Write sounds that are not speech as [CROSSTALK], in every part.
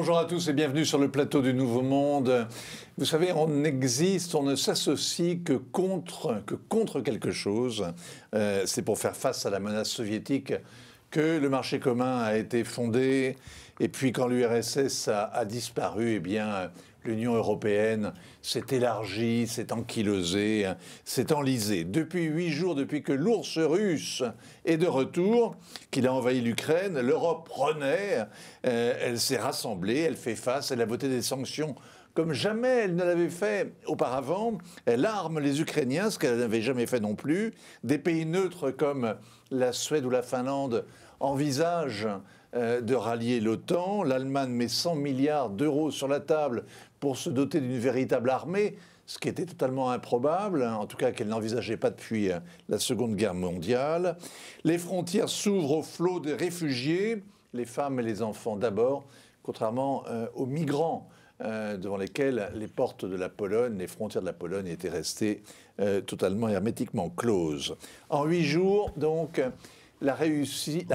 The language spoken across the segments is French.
Bonjour à tous et bienvenue sur le plateau du Nouveau Monde. Vous savez, on existe, on ne s'associe que contre, quelque chose. Euh, c'est pour faire face à la menace soviétique que le marché commun a été fondé. Et puis quand l'URSS a, disparu, eh bien, l'Union européenne s'est élargie, s'est ankylosée, hein, s'est enlisée. Depuis huit jours, depuis que l'ours russe est de retour, qu'il a envahi l'Ukraine, l'Europe renaît, euh, elle s'est rassemblée, elle fait face, elle a voté des sanctions comme jamais elle ne l'avait fait auparavant. Elle arme les Ukrainiens, ce qu'elle n'avait jamais fait non plus. Des pays neutres comme la Suède ou la Finlande envisagent euh, de rallier l'OTAN. L'Allemagne met 100 milliards d'euros sur la table pour se doter d'une véritable armée, ce qui était totalement improbable, hein, en tout cas qu'elle n'envisageait pas depuis euh, la Seconde Guerre mondiale. Les frontières s'ouvrent au flot des réfugiés, les femmes et les enfants d'abord, contrairement euh, aux migrants euh, devant lesquels les portes de la Pologne, les frontières de la Pologne étaient restées totalement hermétiquement closes. En huit jours, donc, la Russie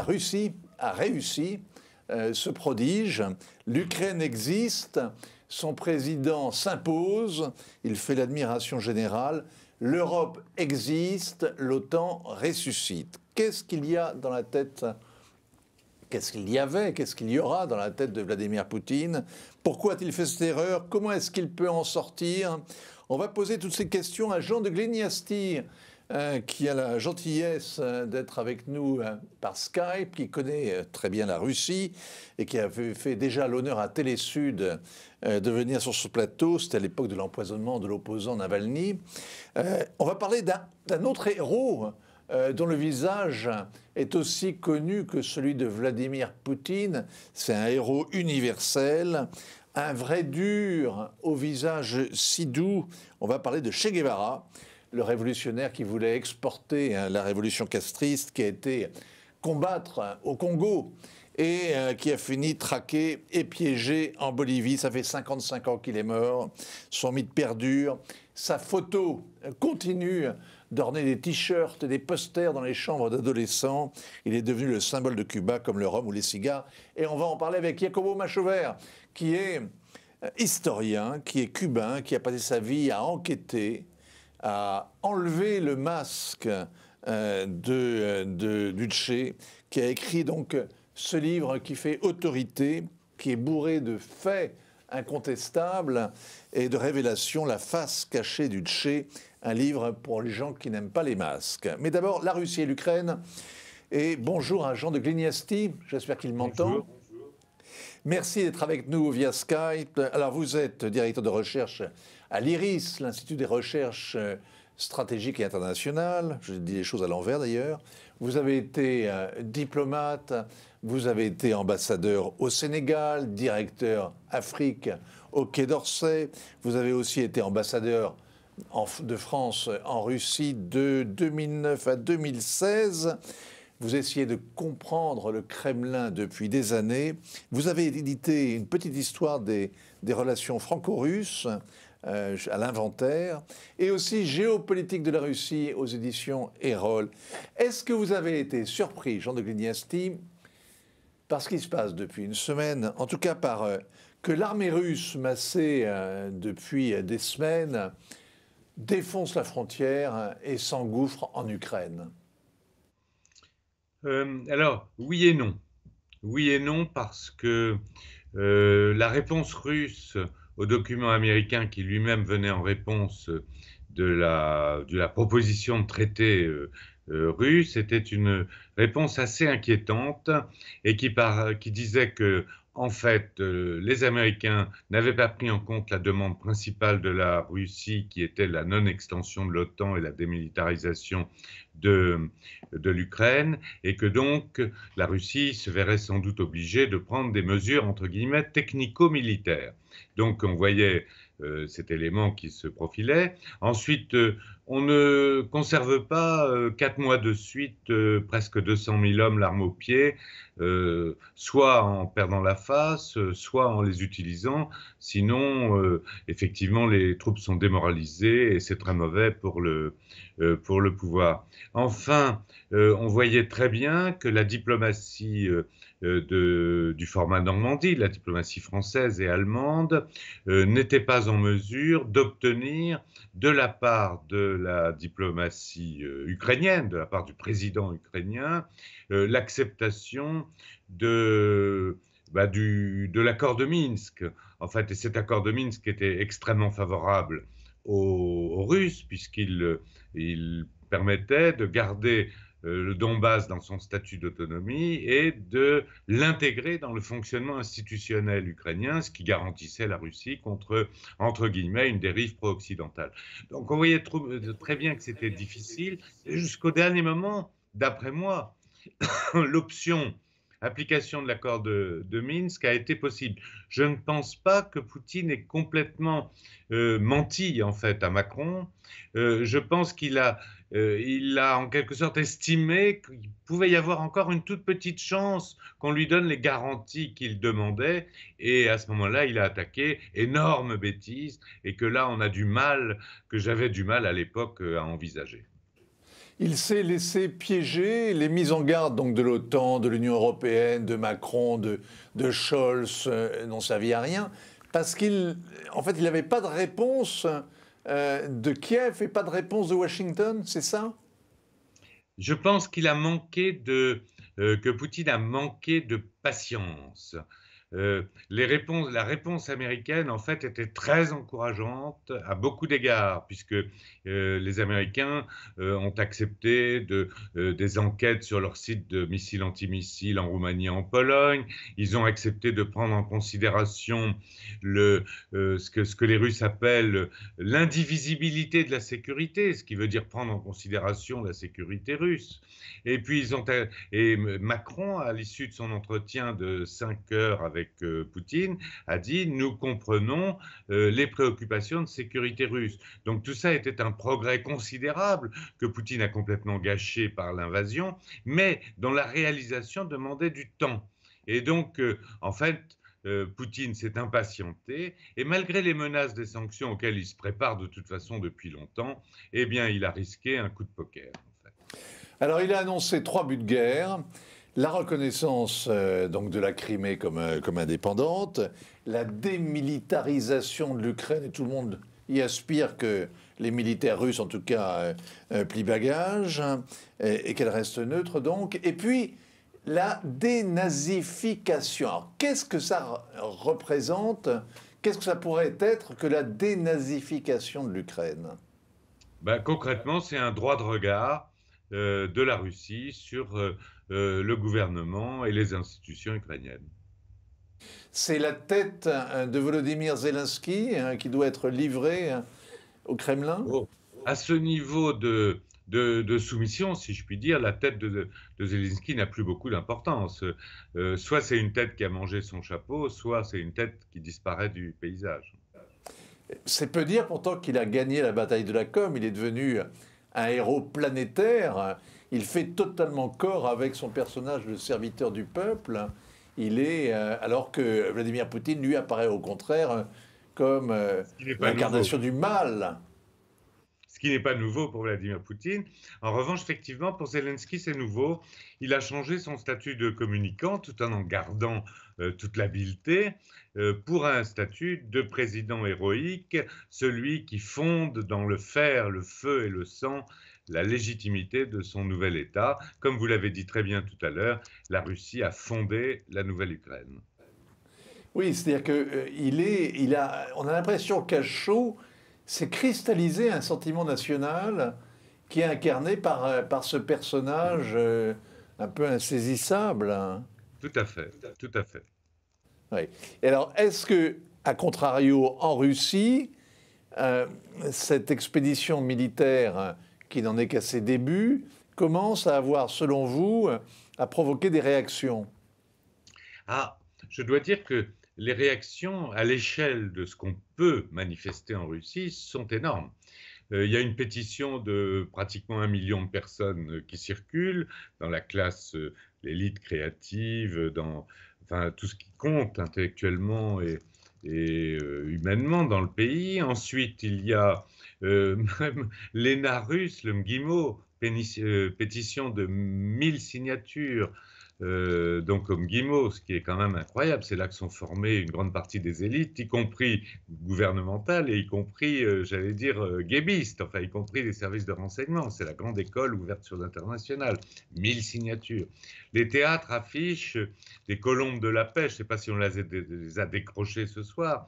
a réussi ce prodige. L'Ukraine existe. Son président s'impose, il fait l'admiration générale, l'Europe existe, l'OTAN ressuscite. Qu'est-ce qu'il y a dans la tête Qu'est-ce qu'il y avait Qu'est-ce qu'il y aura dans la tête de Vladimir Poutine Pourquoi a-t-il fait cette erreur Comment est-ce qu'il peut en sortir On va poser toutes ces questions à Jean de Gléniastir, euh, qui a la gentillesse euh, d'être avec nous euh, par Skype, qui connaît très bien la Russie et qui avait fait déjà l'honneur à Télésud de venir sur ce plateau. C'était à l'époque de l'empoisonnement de l'opposant Navalny. on va parler d'un autre héros dont le visage est aussi connu que celui de Vladimir Poutine. C'est un héros universel, un vrai dur, au visage si doux. On va parler de Che Guevara le révolutionnaire qui voulait exporter hein, la révolution castriste, qui a été combattre hein, au Congo et euh, qui a fini traqué et piégé en Bolivie. Ça fait 55 ans qu'il est mort. Son mythe perdure. Sa photo euh, continue d'orner des t-shirts, et des posters dans les chambres d'adolescents. Il est devenu le symbole de Cuba comme le rhum ou les cigares. Et on va en parler avec Jacobo Machover, qui est euh, historien, qui est cubain, qui a passé sa vie à enquêter, a enlever le masque euh, de, euh, de, qui a écrit donc ce livre qui fait autorité, qui est bourré de faits incontestables et de révélations, La face cachée du Tché, un livre pour les gens qui n'aiment pas les masques. Mais d'abord, la Russie et l'Ukraine. Et bonjour à Jean de Glignasti, j'espère qu'il m'entend. Merci d'être avec nous via Skype. Alors, vous êtes directeur de recherche à l'IRIS, l'Institut des recherches euh, stratégiques et internationales, je dis les choses à l'envers d'ailleurs, vous avez été euh, diplomate, vous avez été ambassadeur au Sénégal, directeur Afrique au Quai d'Orsay, vous avez aussi été ambassadeur de France en Russie de 2009 à 2016. Vous essayez de comprendre le Kremlin depuis des années. Vous avez édité une petite histoire des, des relations franco-russes euh, à l'inventaire, et aussi Géopolitique de la Russie aux éditions Erol. Est-ce que vous avez été surpris, Jean de Glignasti, par ce qui se passe depuis une semaine, en tout cas par euh, que l'armée russe massée euh, depuis des semaines défonce la frontière et s'engouffre en Ukraine Alors, oui et non. Oui et non parce que la réponse russe au document américain qui lui-même venait en réponse euh, de la, proposition de traité euh, euh, russe, c'était une réponse assez inquiétante et qui disait que en fait, euh, les Américains n'avaient pas pris en compte la demande principale de la Russie, qui était la non-extension de l'OTAN et la démilitarisation de l'Ukraine, et que donc la Russie se verrait sans doute obligée de prendre des mesures, entre guillemets, technico-militaires. Donc on voyait euh, cet élément qui se profilait. Ensuite, euh, on ne conserve pas euh, quatre mois de suite presque 200 000 hommes l'arme au pied, soit en perdant la face, soit en les utilisant. Sinon, effectivement, les troupes sont démoralisées et c'est très mauvais pour le, pour le pouvoir. Enfin, on voyait très bien que la diplomatie euh, de, du format Normandie, la diplomatie française et allemande, euh, n'était pas en mesure d'obtenir de la part de la diplomatie euh, ukrainienne, de la part du président ukrainien, l'acceptation bah, de l'accord de Minsk. En fait, et cet accord de Minsk était extrêmement favorable aux, Russes, puisqu'il permettait de garder euh, le Donbass dans son statut d'autonomie et de l'intégrer dans le fonctionnement institutionnel ukrainien, ce qui garantissait la Russie contre, entre guillemets, une dérive pro-occidentale. Donc on voyait euh, très bien que c'était difficile. Jusqu'au dernier moment, d'après moi, [COUGHS] l'option application de l'accord de, Minsk a été possible. Je ne pense pas que Poutine ait complètement euh, menti en fait à Macron. je pense qu'il a euh, il a en quelque sorte estimé qu'il pouvait y avoir encore une toute petite chance qu'on lui donne les garanties qu'il demandait. Et à ce moment-là, il a attaqué énorme bêtise et que là, on a du mal, que j'avais du mal à l'époque euh, à envisager. Il s'est laissé piéger les mises en garde donc de l'OTAN, de l'Union européenne, de Macron, de, Scholz euh, n'ont servi à rien parce qu'il, en fait, il n'avait pas de réponse euh, de Kiev et pas de réponse de Washington, c'est ça Je pense qu'il a manqué de. Euh, que Poutine a manqué de patience. Euh, les réponses, la réponse américaine, en fait, était très encourageante à beaucoup d'égards, puisque euh, les Américains euh, ont accepté de, des enquêtes sur leur site de missiles antimissiles en Roumanie, en Pologne. Ils ont accepté de prendre en considération le, ce, que, ce que les Russes appellent l'indivisibilité de la sécurité, ce qui veut dire prendre en considération la sécurité russe. Et puis, ils ont, et Macron, à l'issue de son entretien de 5 heures avec avec euh, Poutine, a dit nous comprenons euh, les préoccupations de sécurité russe. Donc tout ça était un progrès considérable que Poutine a complètement gâché par l'invasion, mais dont la réalisation demandait du temps. Et donc, euh, en fait, Poutine s'est impatienté et malgré les menaces des sanctions auxquelles il se prépare de toute façon depuis longtemps, eh bien, il a risqué un coup de poker. Alors, il a annoncé trois buts de guerre. La reconnaissance euh, donc de la Crimée euh, comme, indépendante, la démilitarisation de l'Ukraine, et tout le monde y aspire que les militaires russes, en tout cas, euh, plient bagage, hein, et, qu'elle reste neutre donc. Et puis, la dénazification. qu'est-ce que ça représente Qu'est-ce que ça pourrait être que la dénazification de l'Ukraine ben, Concrètement, c'est un droit de regard de la Russie sur euh, le gouvernement et les institutions ukrainiennes. C'est la tête hein, de Volodymyr Zelensky hein, qui doit être livrée hein, au Kremlin oh. À ce niveau de, soumission, si je puis dire, la tête de, Zelensky n'a plus beaucoup d'importance. Euh, soit c'est une tête qui a mangé son chapeau, soit c'est une tête qui disparaît du paysage. C'est peu dire pourtant qu'il a gagné la bataille de la com. Il est devenu un héros planétaire il fait totalement corps avec son personnage de serviteur du peuple. Il est, euh, alors que Vladimir Poutine, lui, apparaît au contraire euh, comme euh, l'incarnation du mal. Ce qui n'est pas nouveau pour Vladimir Poutine. En revanche, effectivement, pour Zelensky, c'est nouveau. Il a changé son statut de communicant tout en en gardant toute l'habileté pour un statut de président héroïque, celui qui fonde dans le fer, le feu et le sang la légitimité de son nouvel État. Comme vous l'avez dit très bien tout à l'heure, la Russie a fondé la Nouvelle-Ukraine. Oui, c'est-à-dire qu'il euh, est, il a, on a l'impression qu'à chaud, c'est cristallisé un sentiment national qui est incarné par, euh, par ce personnage euh, un peu insaisissable. Hein. Tout à fait, tout à fait. Oui. Et alors, est-ce que, à contrario, en Russie, cette expédition militaire qui n'en est qu'à ses débuts, commence à avoir, selon vous, à provoquer des réactions Ah, je dois dire que les réactions à l'échelle de ce qu'on peut manifester en Russie sont énormes. Euh, il y a une pétition de pratiquement un million de personnes euh, qui circulent dans la classe, euh, l'élite créative, dans tout ce qui compte intellectuellement et, humainement dans le pays. Ensuite, il y a euh, [LAUGHS] même l'ENA le MGIMO, euh, pétition de 1000 signatures, euh, donc comme MGIMO, ce qui est quand même incroyable, c'est là que sont formées une grande partie des élites, y compris gouvernementales et y compris, j'allais dire, guébistes, enfin y compris les services de renseignement. C'est la grande école ouverte sur l'international, 1000 signatures. Les théâtres affichent des colombes de la pêche, je ne sais pas si on les a décrochées ce soir,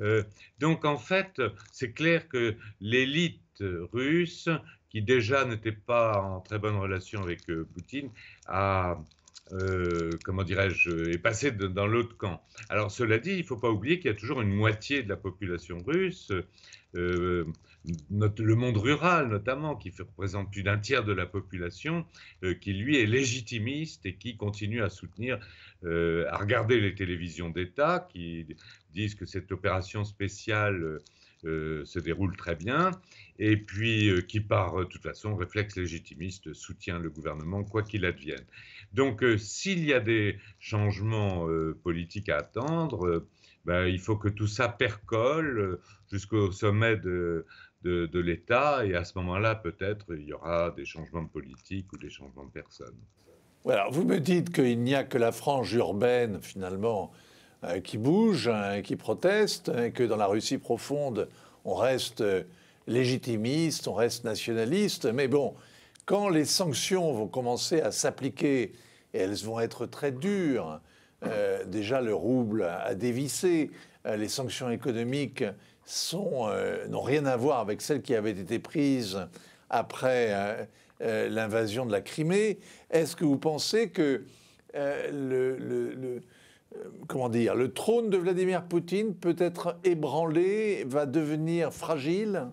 euh, donc en fait, c'est clair que l'élite russe, qui déjà n'était pas en très bonne relation avec euh, Poutine, a euh, comment dirais-je, euh, est passé dans l'autre camp. Alors cela dit, il ne faut pas oublier qu'il y a toujours une moitié de la population russe, euh, le monde rural notamment, qui représente plus d'un tiers de la population, qui lui est légitimiste et qui continue à soutenir, à regarder les télévisions d'État, qui disent que cette opération spéciale... se déroule très bien, et puis qui par toute façon réflexe légitimiste soutient le gouvernement quoi qu'il advienne. Donc, euh, s'il y a des changements euh, politiques à attendre, euh, ben, il faut que tout ça percole jusqu'au sommet de, de, l'État. Et à ce moment-là, peut-être, il y aura des changements politiques ou des changements de personnes. vous me dites qu'il n'y a que la frange urbaine, finalement, qui bouge, hein, qui proteste, et que dans la Russie profonde, on reste légitimiste, on reste nationaliste. Mais bon, quand les sanctions vont commencer à s'appliquer, et elles vont être très dures, euh, déjà le rouble a, dévissé, euh, les sanctions économiques euh, n'ont rien à voir avec celles qui avaient été prises après l'invasion de la Crimée. Est-ce que vous pensez que le, comment dire, le trône de Vladimir Poutine peut être ébranlé, va devenir fragile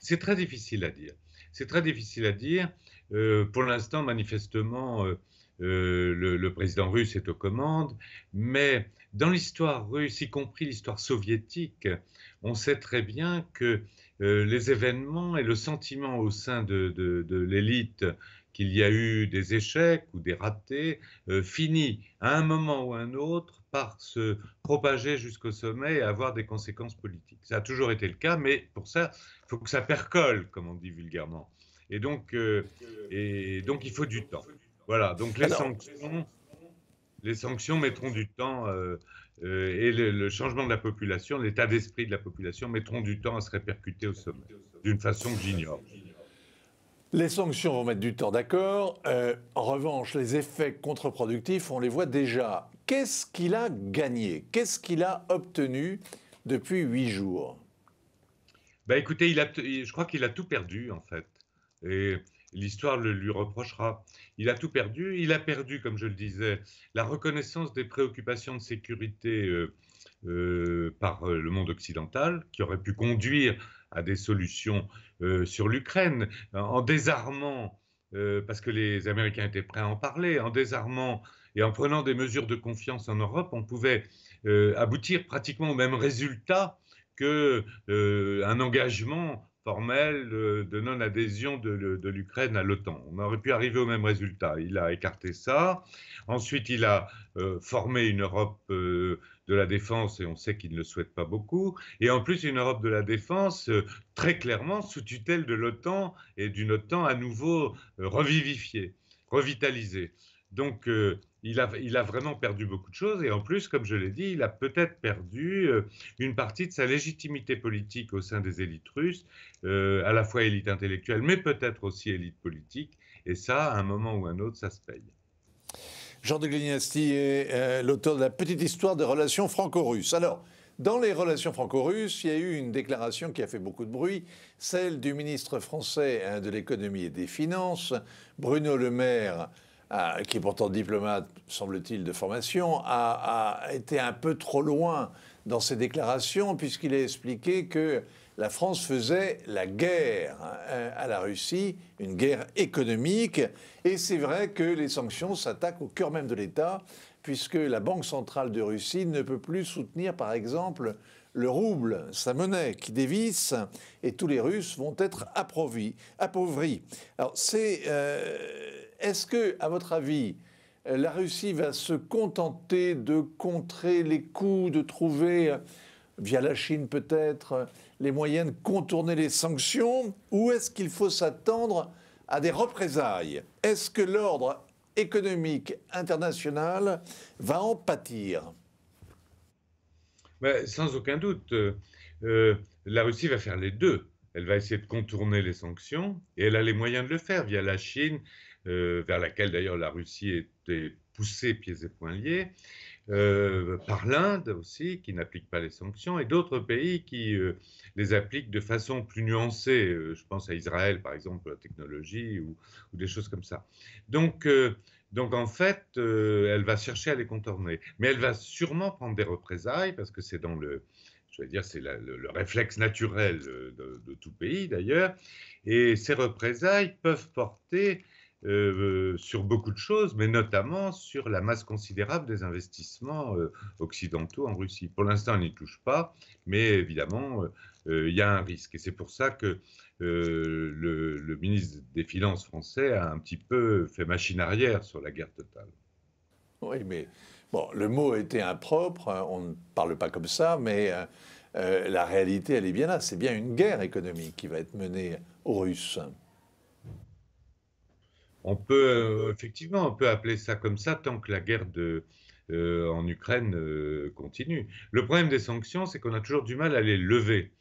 C'est très difficile à dire. C'est très difficile à dire. Euh, pour l'instant, manifestement, euh, euh, le, président russe est aux commandes, mais dans l'histoire russe, y compris l'histoire soviétique, on sait très bien que les événements et le sentiment au sein de, de l'élite qu'il y a eu des échecs ou des ratés finit à un moment ou à un autre par se propager jusqu'au sommet et avoir des conséquences politiques. Ça a toujours été le cas, mais pour ça, il faut que ça percole, comme on dit vulgairement. Et donc, euh, et donc il faut du temps. Voilà, donc les sanctions, les sanctions mettront du temps euh, euh, et le, le, changement de la population, l'état d'esprit de la population mettront du temps à se répercuter au sommet, d'une façon que j'ignore. Les sanctions vont mettre du temps, d'accord. en revanche, les effets contre-productifs, on les voit déjà qu'est-ce qu'il a gagné Qu'est-ce qu'il a obtenu depuis huit jours bah écoutez, je crois qu'il a tout perdu en fait. Et l'histoire le lui reprochera. Il a tout perdu. Il a perdu, comme je le disais, la reconnaissance des préoccupations de sécurité euh, euh, par euh, le monde occidental, qui aurait pu conduire à des solutions sur l'Ukraine, en désarmant, parce que les Américains étaient prêts à en parler, en désarmant et en prenant des mesures de confiance en Europe, on pouvait euh, aboutir pratiquement au même résultat qu'un euh, engagement formel euh, de non-adhésion de, l'Ukraine à l'OTAN. On aurait pu arriver au même résultat. Il a écarté ça. Ensuite, il a formé une Europe de la défense, et on sait qu'il ne le souhaite pas beaucoup. Et en plus, une Europe de la défense très clairement sous tutelle de l'OTAN et d'une OTAN à nouveau revivifiée, revitalisée. Donc, euh, il, a, vraiment perdu beaucoup de choses. Et en plus, comme je l'ai dit, il a peut-être perdu euh, une partie de sa légitimité politique au sein des élites russes, euh, à la fois élite intellectuelle, mais peut-être aussi élite politique. Et ça, à un moment ou à un autre, ça se paye. Jean de Glignasti est l'auteur de la petite histoire des relations franco-russes. Alors, dans les relations franco-russes, il y a eu une déclaration qui a fait beaucoup de bruit, celle du ministre français hein, de l'économie et des finances, Bruno Le Maire, qui est pourtant diplomate, semble-t-il, de formation, a, été un peu trop loin dans ses déclarations, puisqu'il a expliqué que la France faisait la guerre hein, à la Russie, une guerre économique, et c'est vrai que les sanctions s'attaquent au cœur même de l'État, puisque la Banque centrale de Russie ne peut plus soutenir, par exemple, le rouble, sa monnaie, qui dévisse, et tous les Russes vont être appauvris. Alors, c'est. Euh, est-ce que, à votre avis, la Russie va se contenter de contrer les coups, de trouver, euh, via la Chine peut-être, les moyens de contourner les sanctions, ou est-ce qu'il faut s'attendre à des représailles Est-ce que l'ordre économique international va en pâtir Sans aucun doute. Euh, euh, la Russie va faire les deux. Elle va essayer de contourner les sanctions et elle a les moyens de le faire via la Chine, euh, vers laquelle d'ailleurs la Russie était poussée pieds et poings liés. Euh, par l'Inde aussi, qui n'applique pas les sanctions, et d'autres pays qui euh, les appliquent de façon plus nuancée. Euh, je pense à Israël, par exemple, la technologie ou, des choses comme ça. Donc, donc en fait, elle va chercher à les contourner. Mais elle va sûrement prendre des représailles, parce que c'est dans le, je dire, c'est le, réflexe naturel de tout pays d'ailleurs, et ces représailles peuvent porter euh, sur beaucoup de choses, mais notamment sur la masse considérable des investissements euh, occidentaux en Russie. Pour l'instant, on n'y touche pas, mais évidemment, euh, il y a un risque. Et c'est pour ça que le, ministre des Finances français a un petit peu fait machine arrière sur la guerre totale. Oui, mais bon, le mot était impropre, hein, on ne parle pas comme ça, mais la réalité, elle est bien là. C'est bien une guerre économique qui va être menée aux Russes on peut euh, effectivement, on peut appeler ça comme ça tant que la guerre euh, en Ukraine euh, continue. Le problème des sanctions, c'est qu'on a toujours du mal à les lever.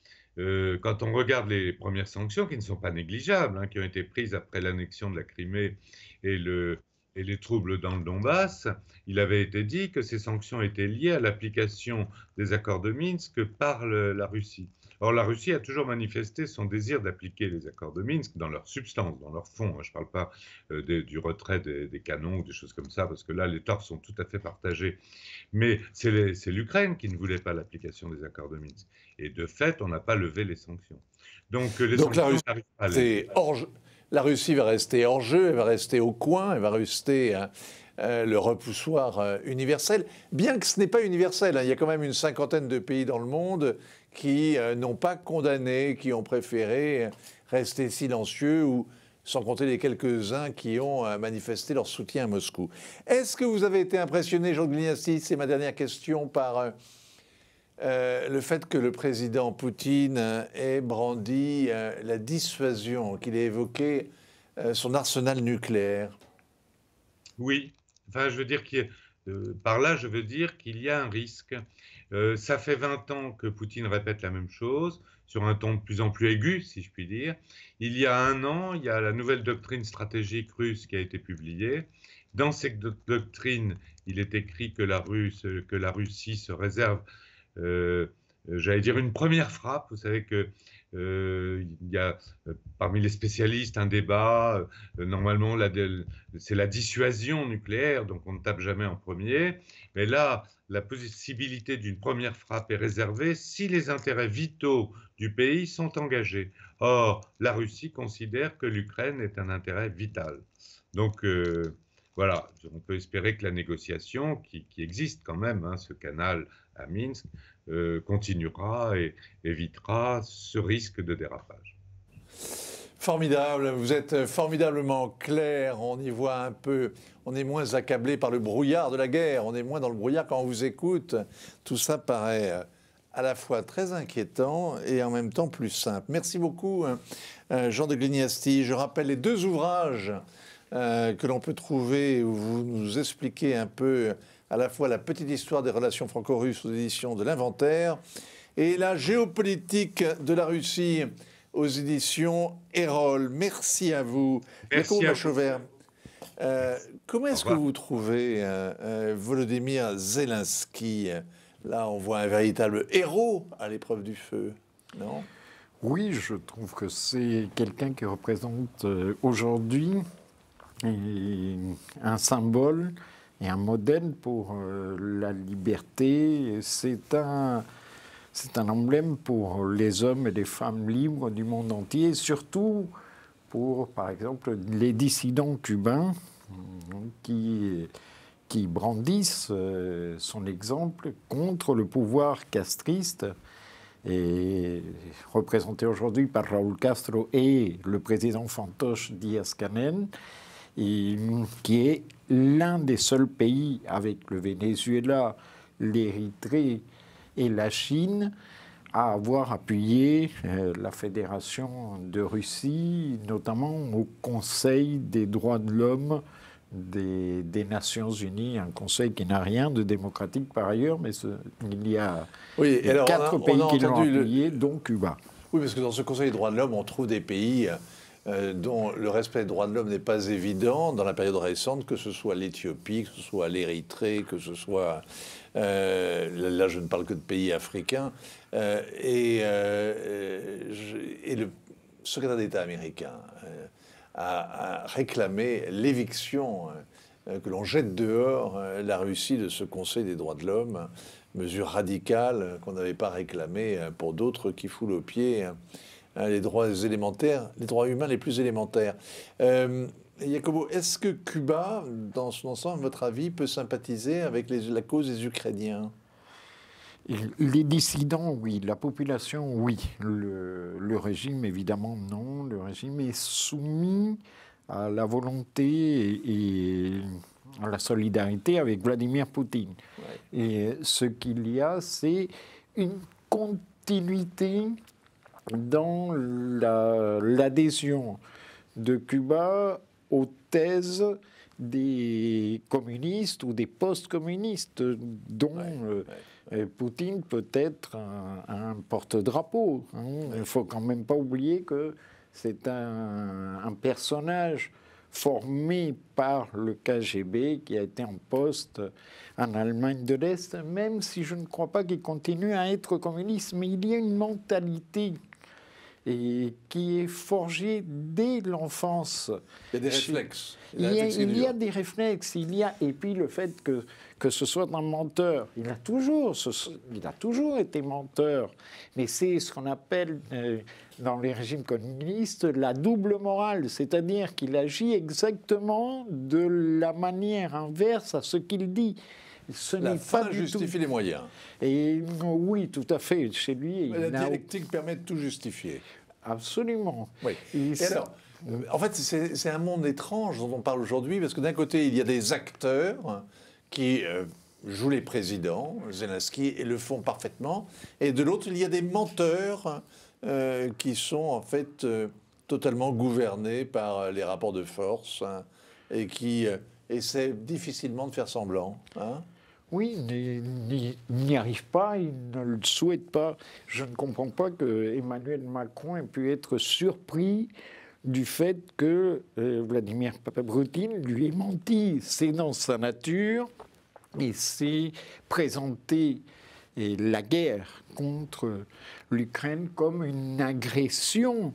quand on regarde les premières sanctions, qui ne sont pas négligeables, hein, qui ont été prises après l'annexion de la Crimée et, les troubles dans le Donbass, il avait été dit que ces sanctions étaient liées à l'application des accords de Minsk par la Russie. Or, la Russie a toujours manifesté son désir d'appliquer les accords de Minsk dans leur substance, dans leur fond. Je ne parle pas euh, du retrait des, canons ou des choses comme ça, parce que là, les torts sont tout à fait partagés. Mais c'est l'Ukraine qui ne voulait pas l'application des accords de Minsk. Et de fait, on n'a pas levé les sanctions. Donc, les la Russie, va rester hors jeu, elle va rester au coin, elle va rester... Euh, euh, le repoussoir universel, bien que ce n'est pas universel. Hein, il y a quand même une cinquantaine de pays dans le monde qui euh, n'ont pas condamné, qui ont préféré rester silencieux ou sans compter les quelques-uns qui ont euh, manifesté leur soutien à Moscou. Est-ce que vous avez été impressionné, Jean Glignasti, c'est ma dernière question, par euh, le fait que le président Poutine ait brandi la dissuasion, qu'il ait évoqué son arsenal nucléaire Oui, enfin je veux dire par là je veux dire qu'il y a un risque euh, ça fait 20 ans que Poutine répète la même chose, sur un ton de plus en plus aigu, si je puis dire. Il y a un an, il y a la nouvelle doctrine stratégique russe qui a été publiée. Dans cette doctrine, il est écrit que la, Russie se réserve, euh, j'allais dire, une première frappe. Vous savez que euh, il y a euh, parmi les spécialistes un débat. Euh, normalement, c'est la dissuasion nucléaire, donc on ne tape jamais en premier. Mais là, la possibilité d'une première frappe est réservée si les intérêts vitaux du pays sont engagés. Or, la Russie considère que l'Ukraine est un intérêt vital. Donc, voilà, on peut espérer que la négociation, qui, existe quand même, hein, ce canal à Minsk euh, continuera et évitera ce risque de dérapage. Formidable, vous êtes formidablement clair, on y voit un peu, on est moins accablé par le brouillard de la guerre, on est moins dans le brouillard quand on vous écoute. Tout ça paraît à la fois très inquiétant et en même temps plus simple. Merci beaucoup hein, euh, Jean de Glignasti. Je rappelle les deux ouvrages euh, que l'on peut trouver où vous nous expliquez un peu à la fois la petite histoire des relations franco-russes aux éditions de l'inventaire et la géopolitique de la Russie aux éditions Erol. Merci à vous. Merci à Euh, comment est-ce que vous trouvez euh, euh, Volodymyr Zelensky Là, on voit un véritable héros à l'épreuve du feu, non Oui, je trouve que c'est quelqu'un qui représente euh, aujourd'hui un symbole et un modèle pour euh, la liberté. C'est un, c'est un emblème pour les hommes et les femmes libres du monde entier, surtout pour, par exemple, les dissidents cubains euh, qui, brandissent euh, son exemple contre le pouvoir castriste et représenté aujourd'hui par Raúl Castro et le président fantoche Díaz-Canel qui est l'un des seuls pays, avec le Venezuela, l'Érythrée et la Chine, à avoir appuyé euh, la Fédération de Russie, notamment au Conseil des droits de l'homme des, Nations Unies, un conseil qui n'a rien de démocratique par ailleurs, mais il y a quatre pays qui l'ont appuyé, dont Cuba. Oui, parce que dans ce Conseil des droits de l'homme, on trouve des pays euh, euh, dont le respect des droits de l'homme n'est pas évident dans la période récente, que ce soit l'Éthiopie, que ce soit l'Érythrée, que ce soit... Euh, là, je ne parle que de pays africains. Euh, et, le secrétaire d'État américain a, a, réclamé l'éviction, que l'on jette dehors la Russie de ce Conseil des droits de l'homme, mesure radicale qu'on n'avait pas réclamée pour d'autres qui foulent au pied Hein, les droits élémentaires, les droits humains les plus élémentaires. Euh, Jacobo, est-ce que Cuba, dans son ensemble, à votre avis, peut sympathiser avec la cause des Ukrainiens les dissidents, oui. La population, oui. Le, régime, évidemment, non. Le régime est soumis à la volonté et, à la solidarité avec Vladimir Poutine. Et ce qu'il y a, c'est une continuité dans l'adhésion de Cuba aux thèses des communistes ou des post-communistes dont euh, euh, Poutine peut être un, porte-drapeau. Hein. Il faut quand même pas oublier que c'est un, un, personnage formé par le KGB qui a été en poste en Allemagne de l'Est, même si je ne crois pas qu'il continue à être communiste, mais il y a une mentalité et qui est forgé dès l'enfance. Il y a des réflexes. Il, y a, des réflexes. Il y a et puis le fait que que ce soit un menteur, il a toujours, il a toujours été menteur. Mais c'est ce qu'on appelle euh, dans les régimes communistes la double morale, c'est-à-dire qu'il agit exactement de la manière inverse à ce qu'il dit. Ce la fin pas justifie les moyens. Et euh, oui, tout à fait. Chez lui, la dialectique permet de tout justifier. Absolument. Oui. en fait, c'est un monde étrange dont on parle aujourd'hui, parce que d'un côté, il y a des acteurs qui euh, jouent les présidents, Zelensky, et le font parfaitement, et de l'autre, il y a des menteurs euh, qui sont en fait totalement gouvernés par les rapports de force hein, et qui essaient difficilement de faire semblant. Hein. Oui, il n'y arrive pas, il ne le souhaite pas. Je ne comprends pas que Emmanuel Macron ait pu être surpris du fait que euh, Vladimir Poutine lui ait menti. C'est dans sa nature et c'est présenter la guerre contre l'Ukraine comme une agression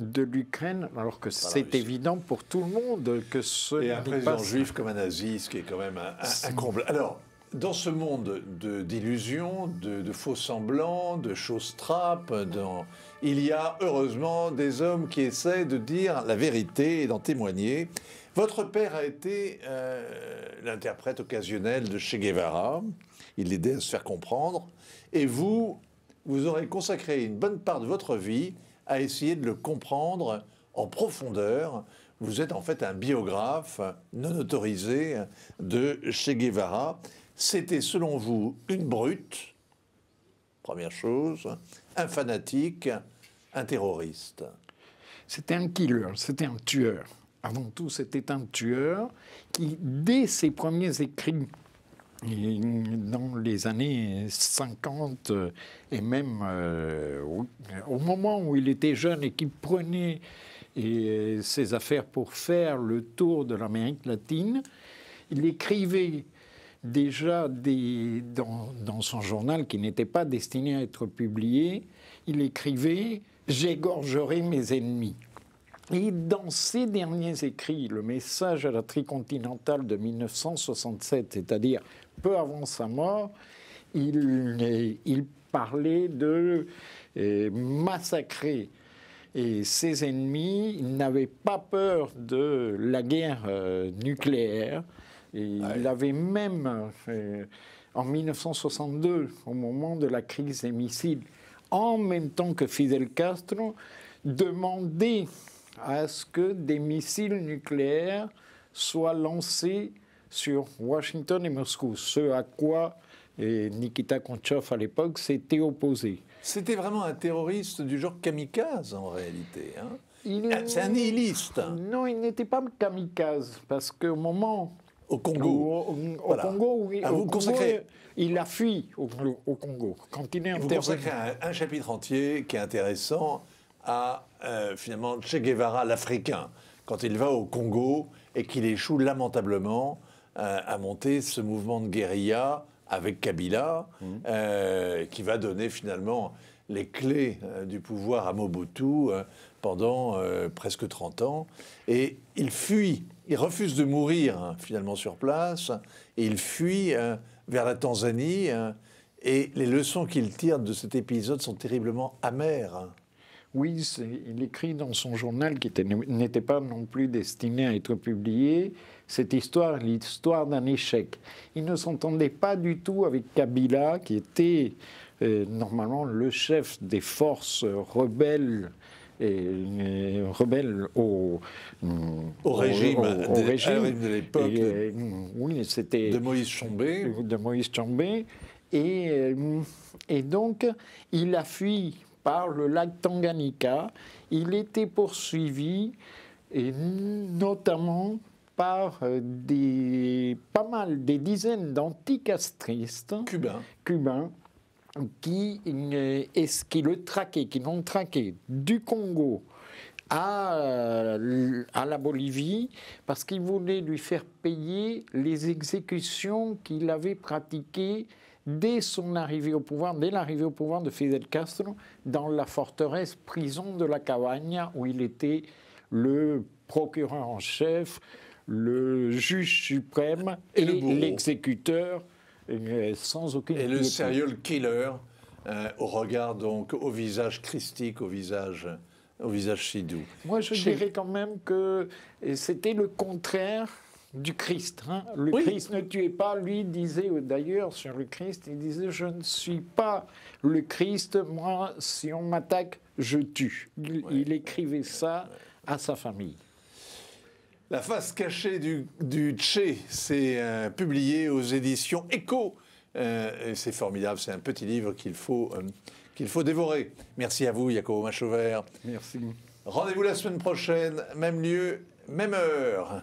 de l'Ukraine, alors que c'est évident pour tout le monde que ce. Et un président juif comme un nazi, ce qui est quand même un, un comble. Alors, dans ce monde d'illusions, de, de, de, faux semblants, de choses trappes, dans... il y a heureusement des hommes qui essaient de dire la vérité et d'en témoigner. Votre père a été euh, l'interprète occasionnel de Che Guevara. Il l'aidait à se faire comprendre. Et vous, vous aurez consacré une bonne part de votre vie à essayer de le comprendre en profondeur. Vous êtes en fait un biographe non autorisé de Che Guevara. C'était, selon vous, une brute, première chose, un fanatique, un terroriste. C'était un killer, c'était un tueur. Avant tout, c'était un tueur qui, dès ses premiers écrits, euh, dans les années 50 et même euh, au moment où il était jeune et qui prenait euh, ses affaires pour faire le tour de l'Amérique latine, il écrivait déjà dans, son journal qui n'était pas destiné à être publié, il écrivait J'égorgerai mes ennemis. Et dans ses derniers écrits, le message à la tricontinentale de 1967, c'est-à-dire peu avant sa mort, il, parlait de euh, massacrer ses ennemis n'avaient pas peur de la guerre euh, nucléaire il avait même, euh, en 1962, au moment de la crise des missiles, en même temps que Fidel Castro, demandé à ce que des missiles nucléaires soient lancés sur Washington et Moscou, ce à quoi Nikita Khrouchtchev à l'époque s'était opposé. C'était vraiment un terroriste du genre kamikaze en réalité. Hein. il... C'est un nihiliste. Non, il n'était pas kamikaze parce qu'au moment au Congo. Vous il a fui au, Congo. Quand il est vous un, chapitre entier qui est intéressant à euh, finalement Che Guevara, l'Africain, quand il va au Congo et qu'il échoue lamentablement euh, à monter ce mouvement de guérilla avec Kabila, mmh. euh, qui va donner finalement les clés du pouvoir à Mobutu pendant presque 30 ans. Et il fuit il refuse de mourir hein, finalement sur place et il fuit euh, vers la Tanzanie. Euh, et les leçons qu'il tire de cet épisode sont terriblement amères. Hein. Oui, il écrit dans son journal qui n'était pas non plus destiné à être publié cette histoire, l'histoire d'un échec. Il ne s'entendait pas du tout avec Kabila, qui était euh, normalement le chef des forces rebelles et, euh, rebelle au, régime, de, l'époque de, euh, oui, c'était de Moïse Chambé. De Moïse Chambé. Et, euh, et donc, il a fui par le lac Tanganyika. Il était poursuivi, et notamment par des, pas mal, des dizaines d'anticastristes cubains qui, est-ce qui le traquait, qui l'ont traqué du Congo à, à, la Bolivie parce qu'il voulait lui faire payer les exécutions qu'il avait pratiquées dès son arrivée au pouvoir, dès l'arrivée au pouvoir de Fidel Castro dans la forteresse prison de la Cavagna où il était le procureur en chef, le juge suprême et, l'exécuteur. Euh, sans Et le serial killer, euh, au regard donc, au visage christique, au visage, au visage si doux. Moi, je dirais quand même que euh, c'était le contraire du Christ. Hein. Le Christ ne tuait pas, lui disait d'ailleurs sur le Christ, il disait je ne suis pas le Christ, moi si on m'attaque, je tue. il écrivait ça à sa famille. La face cachée du, du Tché, c'est euh, publié aux éditions Echo. Euh, c'est formidable, c'est un petit livre qu'il faut, euh, qu'il faut dévorer. Merci à vous, Yako Machauvert. Merci. Rendez-vous la semaine prochaine, même lieu, même heure.